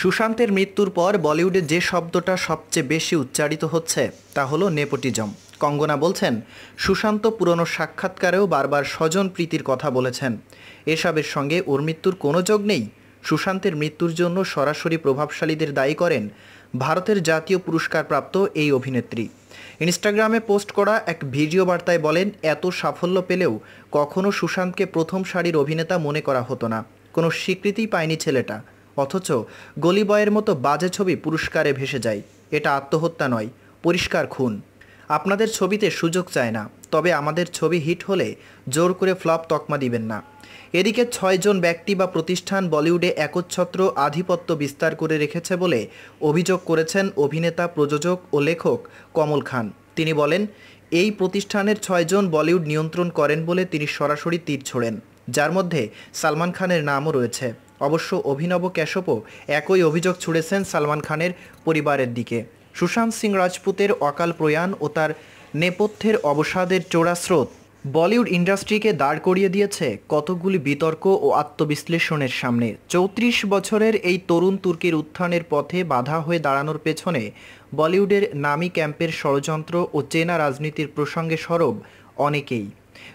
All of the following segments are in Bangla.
সুশান্তের মৃত্যুর পর বলিউডে যে শব্দটা সবচেয়ে বেশি উচ্চারিত হচ্ছে তা হলো নেপোটিজম কঙ্গনা বলছেন সুশান্ত পুরনো সাক্ষাৎকারেও বারবার স্বজন প্রীতির কথা বলেছেন এসবের সঙ্গে ওর মৃত্যুর কোনো যোগ নেই সুশান্তের মৃত্যুর জন্য সরাসরি প্রভাবশালীদের দায়ী করেন ভারতের জাতীয় পুরস্কারপ্রাপ্ত এই অভিনেত্রী ইনস্টাগ্রামে পোস্ট করা এক ভিডিও বার্তায় বলেন এত সাফল্য পেলেও কখনও সুশান্তকে প্রথম সারির অভিনেতা মনে করা হতো না কোনো স্বীকৃতি পায়নি ছেলেটা অথচ গলিবয়ের মতো বাজে ছবি পুরস্কারে ভেসে যায় এটা আত্মহত্যা নয় পরিষ্কার খুন আপনাদের ছবিতে সুযোগ চায় না তবে আমাদের ছবি হিট হলে জোর করে ফ্লপ তকমা দিবেন না এদিকে ছয়জন ব্যক্তি বা প্রতিষ্ঠান বলিউডে একচ্ছত্র আধিপত্য বিস্তার করে রেখেছে বলে অভিযোগ করেছেন অভিনেতা প্রযোজক ও লেখক কমল খান তিনি বলেন এই প্রতিষ্ঠানের ছয়জন বলিউড নিয়ন্ত্রণ করেন বলে তিনি সরাসরি তীর ছোড়েন যার মধ্যে সালমান খানের নামও রয়েছে অবশ্য অভিনব ক্যাশপও একই অভিযোগ ছুড়েছেন সালমান খানের পরিবারের দিকে সুশান্ত সিং রাজপুতের অকাল প্রয়াণ ও তার নেপথ্যের অবসাদের চোরাস্রোত বলিউড ইন্ডাস্ট্রিকে দাঁড় করিয়ে দিয়েছে কতগুলি বিতর্ক ও আত্মবিশ্লেষণের সামনে চৌত্রিশ বছরের এই তরুণ তুর্কির উত্থানের পথে বাধা হয়ে দাঁড়ানোর পেছনে বলিউডের নামি ক্যাম্পের ষড়যন্ত্র ও চেনা রাজনীতির প্রসঙ্গে সরব অনেকেই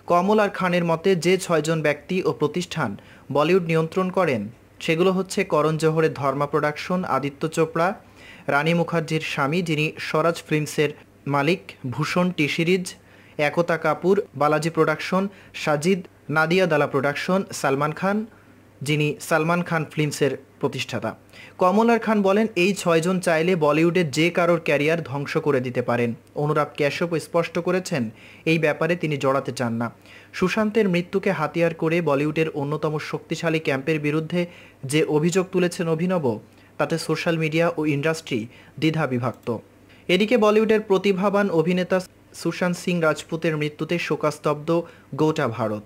কমল আর খানের মতে যে ছয়জন ব্যক্তি ও প্রতিষ্ঠান বলিউড নিয়ন্ত্রণ করেন সেগুলো হচ্ছে করণ জোহরের ধর্মা প্রোডাকশন আদিত্য চোপড়া রানী মুখার্জির স্বামী যিনি স্বরাজ ফিল্মসের মালিক Bhushan T series Ekta Kapoor Balaji production Sajid Nadiadwala production Salman খান যিনি সালমান খান ফিল্মসের প্রতিষ্ঠাতা কমলার খান বলেন এই ছয়জন চাইলে বলিউডের যে কারোর ক্যারিয়ার ধ্বংস করে দিতে পারেন অনুরাগ ক্যাশপ স্পষ্ট করেছেন এই ব্যাপারে তিনি জড়াতে চান না সুশান্তের মৃত্যুকে হাতিয়ার করে বলিউডের অন্যতম শক্তিশালী ক্যাম্পের বিরুদ্ধে যে অভিযোগ তুলেছেন অভিনব তাতে সোশ্যাল মিডিয়া ও ইন্ডাস্ট্রি দ্বিধা বিভক্ত এদিকে বলিউডের প্রতিভাবান অভিনেতা সুশান্ত সিং রাজপুতের মৃত্যুতে শোকাস্তব্ধ গোটা ভারত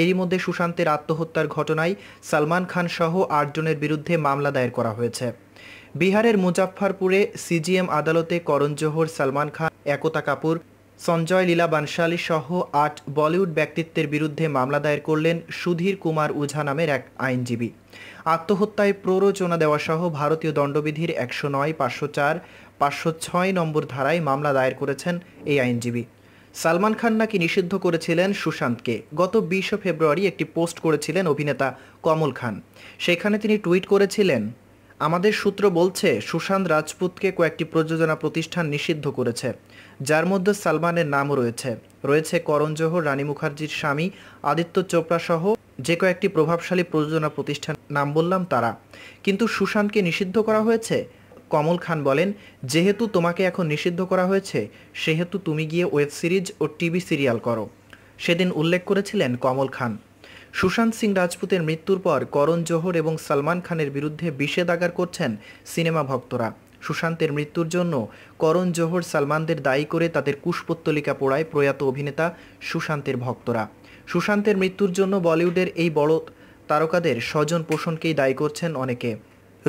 এরই মধ্যে সুশান্তের আত্মহত্যার ঘটনায় সালমান খান সহ আটজনের বিরুদ্ধে মামলা দায়ের করা হয়েছে বিহারের মুজাফফরপুরে সিজিএম আদালতে করণ জোহর সালমান খান একতা কাপুর সঞ্জয় লীলা বানশালী সহ আট বলিউড ব্যক্তিত্বের বিরুদ্ধে মামলা দায়ের করলেন সুধীর কুমার উঝা নামের এক আইনজীবী আত্মহত্যায় প্ররোচনা দেওয়াসহ ভারতীয় দণ্ডবিধির একশো নয় পাঁচশো চার পাঁচশো ছয় নম্বর ধারায় মামলা দায়ের করেছেন এই আইনজীবী সালমান খান নাকি নিষিদ্ধ করেছিলেন সুশান্তকে গত বিশে ফেব্রুয়ারি একটি পোস্ট করেছিলেন অভিনেতা কমল খান সেখানে তিনি টুইট করেছিলেন আমাদের সূত্র বলছে সুশান্ত রাজপুতকে কয়েকটি প্রযোজনা প্রতিষ্ঠান নিষিদ্ধ করেছে যার মধ্যে সালমানের নামও রয়েছে রয়েছে করণ জোহর রানী মুখার্জির স্বামী আদিত্য চোপড়া সহ যে কয়েকটি প্রভাবশালী প্রযোজনা প্রতিষ্ঠান নাম বললাম তারা কিন্তু সুশান্তকে নিষিদ্ধ করা হয়েছে কমল খান বলেন যেহেতু তোমাকে এখন নিষিদ্ধ করা হয়েছে সেহেতু তুমি গিয়ে ওয়েব সিরিজ ও টিভি সিরিয়াল করো সেদিন উল্লেখ করেছিলেন কমল খান সুশান্ত সিং রাজপুতের মৃত্যুর পর করণ জোহর এবং সালমান খানের বিরুদ্ধে বিষেধাগার করছেন সিনেমা ভক্তরা সুশান্তের মৃত্যুর জন্য করণ জোহর সালমানদের দায়ী করে তাদের কুশপত্তলিকা পোড়ায় প্রয়াত অভিনেতা সুশান্তের ভক্তরা সুশান্তের মৃত্যুর জন্য বলিউডের এই বড় তারকাদের স্বজন পোষণকেই দায়ী করছেন অনেকে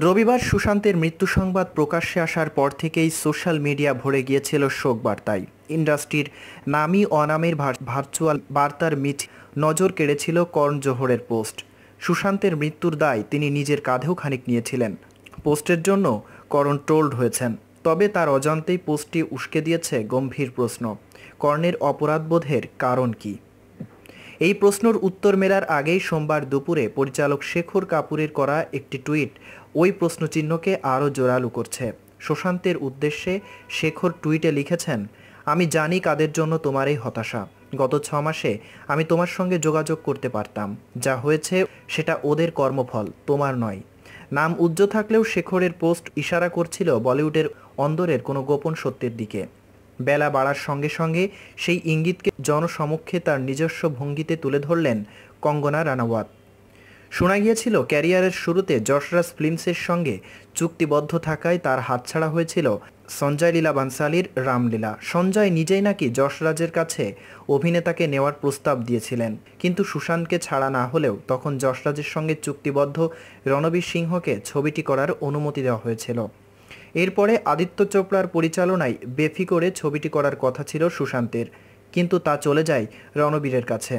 রবিবার সুশান্তের মৃত্যু সংবাদ প্রকাশ্যে আসার পর থেকেই সোশ্যাল মিডিয়া ভরে গিয়েছিল শোক বার্তায় ইন্ডাস্ট্রির নামি অনামের ভার্চুয়াল বার্তার মিছ নজর কেড়েছিল কর্ণ জোহরের পোস্ট সুশান্তের মৃত্যুর দায় তিনি নিজের কাঁধেও খানিক নিয়েছিলেন পোস্টের জন্য করণ ট্রোলড হয়েছেন তবে তার অজান্তেই পোস্টটি উস্কে দিয়েছে গম্ভীর প্রশ্ন কর্ণের অপরাধবোধের কারণ কী এই প্রশ্নর উত্তর মেলার আগেই সোমবার দুপুরে পরিচালক শেখর কাপুরের করা একটি টুইট ওই প্রশ্নচিহ্নকে আরও জোরালো করছে সুশান্তের উদ্দেশ্যে শেখর টুইটে লিখেছেন আমি জানি কাদের জন্য তোমার এই হতাশা গত ছ মাসে আমি তোমার সঙ্গে যোগাযোগ করতে পারতাম যা হয়েছে সেটা ওদের কর্মফল তোমার নয় নাম উজ্জ্ব থাকলেও শেখরের পোস্ট ইশারা করছিল বলিউডের অন্দরের কোনো গোপন সত্যের দিকে বেলা বাড়ার সঙ্গে সঙ্গে সেই ইঙ্গিতকে জনসমক্ষে তার নিজস্ব ভঙ্গিতে তুলে ধরলেন কঙ্গনা রানাওয়াত শোনা গিয়েছিল ক্যারিয়ারের শুরুতে যশরাজ ফিল্মসের সঙ্গে চুক্তিবদ্ধ থাকায় তার হাতছাড়া হয়েছিল সঞ্জয় লীলা বানসালির রামলীলা সঞ্জয় নিজেই নাকি যশরাজের কাছে অভিনেতাকে নেওয়ার প্রস্তাব দিয়েছিলেন কিন্তু সুশান্তকে ছাড়া না হলেও তখন যশরাজের সঙ্গে চুক্তিবদ্ধ রণবীর সিংহকে ছবিটি করার অনুমতি দেওয়া হয়েছিল এরপরে আদিত্য চোপড়ার পরিচালনায় বেফি করে ছবিটি করার কথা ছিল সুশান্তের কিন্তু তা চলে যায় রণবীরের কাছে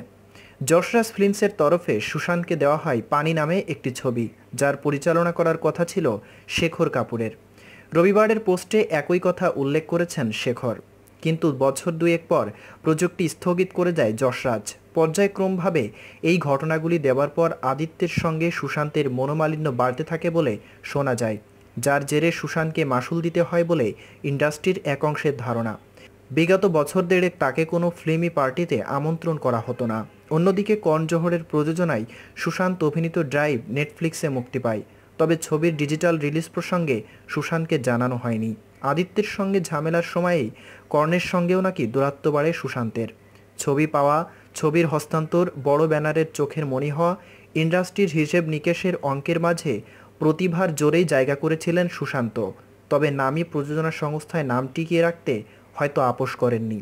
যশরাজ ফিল্মসের তরফে সুশান্তকে দেওয়া হয় পানি নামে একটি ছবি যার পরিচালনা করার কথা ছিল শেখর কাপুরের রবিবারের পোস্টে একই কথা উল্লেখ করেছেন শেখর কিন্তু বছর দুয়েক পর প্রযুক্তি স্থগিত করে যায় যশরাজ পর্যায়ক্রমভাবে এই ঘটনাগুলি দেওয়ার পর আদিত্যের সঙ্গে সুশান্তের মনোমালিন্য বাড়তে থাকে বলে শোনা যায় যার জেরে সুশান্তকে মাসুল দিতে হয় বলে ইন্ডাস্ট্রির এক অংশের ধারণা বিগত বছর দেড়েক তাকে কোনো ফিল্মি পার্টিতে আমন্ত্রণ করা হতো না অন্যদিকে কর্ণ জোহরের প্রযোজনায় সুশান্ত অভিনীত ড্রাইভ নেটফ্লিক্সে মুক্তি পায় তবে ছবির ডিজিটাল রিলিজ প্রসঙ্গে সুশান্তকে জানানো হয়নি আদিত্যের সঙ্গে ঝামেলার সময়েই কর্ণের সঙ্গেও নাকি দূরাত্ম বাড়ে সুশান্তের ছবি পাওয়া ছবির হস্তান্তর বড় ব্যানারের চোখের মনি হওয়া ইন্ডাস্ট্রির হিসেব নিকেশের অঙ্কের মাঝে প্রতিভার জোরেই জায়গা করেছিলেন সুশান্ত তবে নামী প্রযোজনা সংস্থায় নাম টিকিয়ে রাখতে হয়তো আপোষ করেননি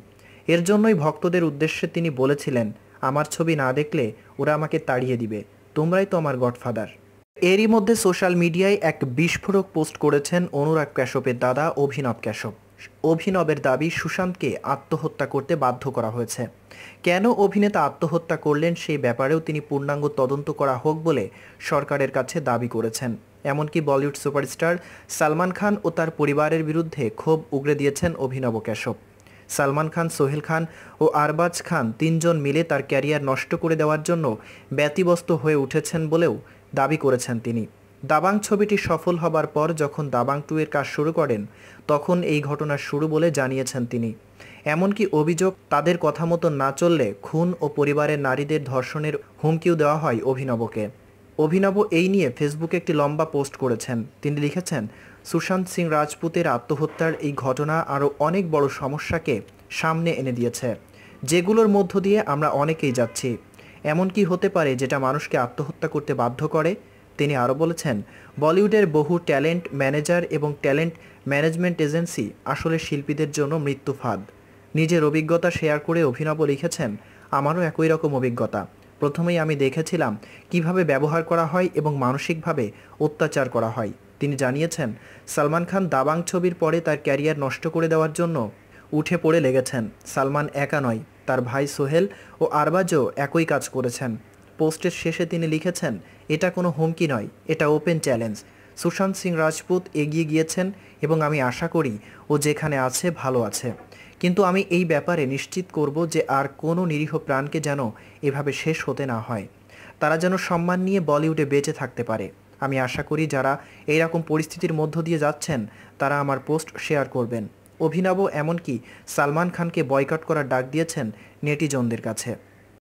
এর জন্যই ভক্তদের উদ্দেশ্যে তিনি বলেছিলেন আমার ছবি না দেখলে ওরা আমাকে তাড়িয়ে দিবে তোমরাই তো আমার গডফাদার এরই মধ্যে সোশ্যাল মিডিয়ায় এক বিস্ফোরক পোস্ট করেছেন অনুরাগ ক্যাশপের দাদা অভিনব ক্যাশপ অভিনবের দাবি সুশান্তকে আত্মহত্যা করতে বাধ্য করা হয়েছে কেন অভিনেতা আত্মহত্যা করলেন সেই ব্যাপারেও তিনি পূর্ণাঙ্গ তদন্ত করা হোক বলে সরকারের কাছে দাবি করেছেন এমনকি বলিউড সুপারস্টার সালমান খান ও তার পরিবারের বিরুদ্ধে ক্ষোভ উগড়ে দিয়েছেন অভিনব কেশব সালমান খান সোহেল খান ও আরবাজ খান তিনজন মিলে তার ক্যারিয়ার নষ্ট করে দেওয়ার জন্য ব্যতিব্যস্ত হয়ে উঠেছেন বলেও দাবি করেছেন তিনি দাবাং ছবিটি সফল হবার পর যখন দাবাং টু এর কাজ শুরু করেন তখন এই ঘটনার শুরু বলে জানিয়েছেন তিনি এমনকি অভিযোগ তাদের কথা মতো না চললে খুন ও পরিবারের নারীদের ধর্ষণের হুমকিও দেওয়া হয় অভিনবকে অভিনব এই নিয়ে ফেসবুকে একটি লম্বা পোস্ট করেছেন তিনি লিখেছেন সুশান্ত সিং রাজপুতের আত্মহত্যার এই ঘটনা আরও অনেক বড় সমস্যাকে সামনে এনে দিয়েছে যেগুলোর মধ্য দিয়ে আমরা অনেকেই যাচ্ছি এমন কি হতে পারে যেটা মানুষকে আত্মহত্যা করতে বাধ্য করে তিনি আরও বলেছেন বলিউডের বহু ট্যালেন্ট ম্যানেজার এবং ট্যালেন্ট ম্যানেজমেন্ট এজেন্সি আসলে শিল্পীদের জন্য মৃত্যু ফাঁদ নিজের অভিজ্ঞতা শেয়ার করে অভিনব লিখেছেন আমারও একই রকম অভিজ্ঞতা প্রথমেই আমি দেখেছিলাম কিভাবে ব্যবহার করা হয় এবং মানসিকভাবে অত্যাচার করা হয় তিনি জানিয়েছেন সালমান খান দাবাং ছবির পরে তার ক্যারিয়ার নষ্ট করে দেওয়ার জন্য উঠে পড়ে লেগেছেন সালমান একা নয় তার ভাই সোহেল ও আরবাজও একই কাজ করেছেন পোস্টের শেষে তিনি লিখেছেন এটা কোনো হুমকি নয় এটা ওপেন চ্যালেঞ্জ সুশান্ত সিং রাজপুত এগিয়ে গিয়েছেন এবং আমি আশা করি ও যেখানে আছে ভালো আছে কিন্তু আমি এই ব্যাপারে নিশ্চিত করব যে আর কোনো নিরীহ প্রাণকে যেন এভাবে শেষ হতে না হয় তারা যেন সম্মান নিয়ে বলিউডে বেঁচে থাকতে পারে আমি আশা করি যারা এই রকম পরিস্থিতির মধ্য দিয়ে যাচ্ছেন তারা আমার পোস্ট শেয়ার করবেন অভিনব এমনকি সালমান খানকে বয়কট করার ডাক দিয়েছেন নেটিজনদের কাছে